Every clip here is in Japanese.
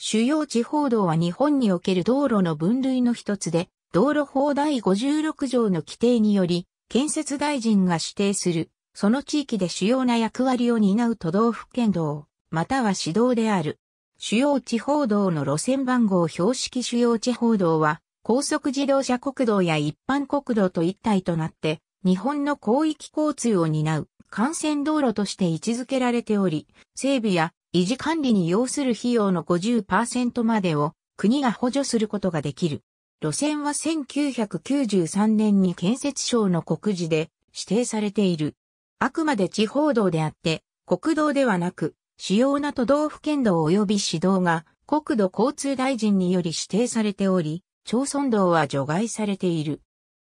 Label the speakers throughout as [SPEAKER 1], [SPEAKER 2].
[SPEAKER 1] 主要地方道は日本における道路の分類の一つで、道路法第56条の規定により、建設大臣が指定する、その地域で主要な役割を担う都道府県道、または市道である。主要地方道の路線番号標識主要地方道は、高速自動車国道や一般国道と一体となって、日本の広域交通を担う幹線道路として位置づけられており、整備や維持管理に要する費用の50%までを国が補助することができる。路線は1993年に建設省の告示で指定されている。あくまで地方道であって、国道ではなく、主要な都道府県道及び市道が国土交通大臣により指定されており、町村道は除外されている。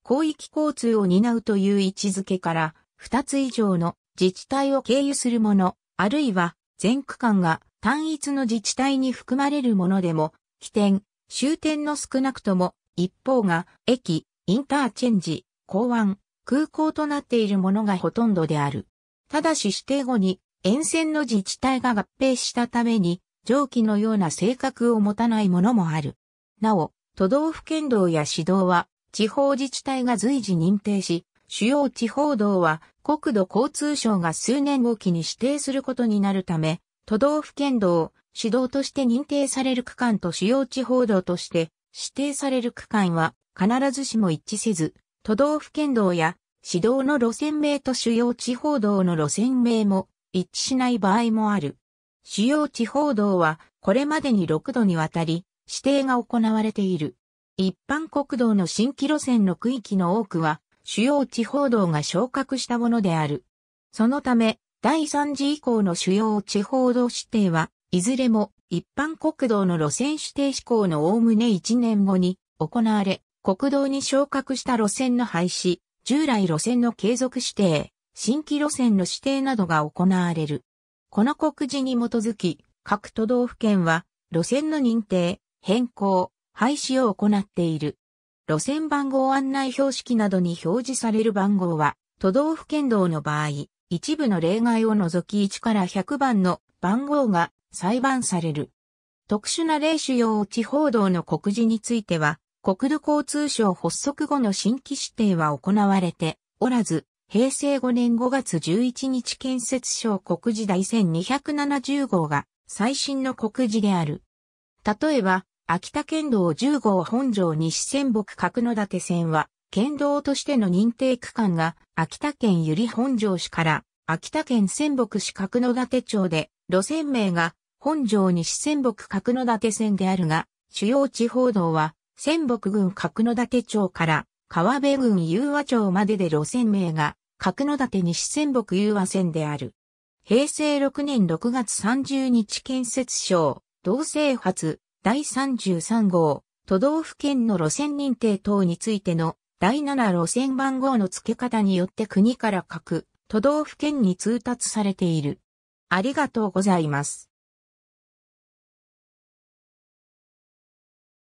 [SPEAKER 1] 広域交通を担うという位置づけから、2つ以上の自治体を経由するもの、あるいは全区間が単一の自治体に含まれるものでも、起点、終点の少なくとも、一方が駅、インターチェンジ、港湾、空港となっているものがほとんどである。ただし指定後に沿線の自治体が合併したために、上記のような性格を持たないものもある。なお、都道府県道や市道は、地方自治体が随時認定し、主要地方道は国土交通省が数年おきに指定することになるため、都道府県道、市道として認定される区間と主要地方道として指定される区間は必ずしも一致せず、都道府県道や市道の路線名と主要地方道の路線名も一致しない場合もある。主要地方道はこれまでに6度にわたり指定が行われている。一般国道の新規路線の区域の多くは主要地方道が昇格したものである。そのため、第3次以降の主要地方道指定は、いずれも一般国道の路線指定施行のおおむね1年後に行われ、国道に昇格した路線の廃止、従来路線の継続指定、新規路線の指定などが行われる。この告示に基づき、各都道府県は、路線の認定、変更、廃止を行っている。路線番号案内標識などに表示される番号は、都道府県道の場合、一部の例外を除き1から100番の番号が裁判される。特殊な例主要地方道の告示については、国土交通省発足後の新規指定は行われておらず、平成5年5月11日建設省告示第1270号が最新の告示である。例えば、秋田県道10号本城西仙北角館線は、県道としての認定区間が、秋田県由利本城市から、秋田県仙北市角館町で、路線名が、本城西仙北角館線であるが、主要地方道は、仙北郡角館町から、川辺郡雄和町までで路線名が、角館西仙北雄和線である。平成6年6月30日建設省、同性発、第33号、都道府県の路線認定等についての第7路線番号の付け方によって国から各都道府県に通達されている。ありがとうございます。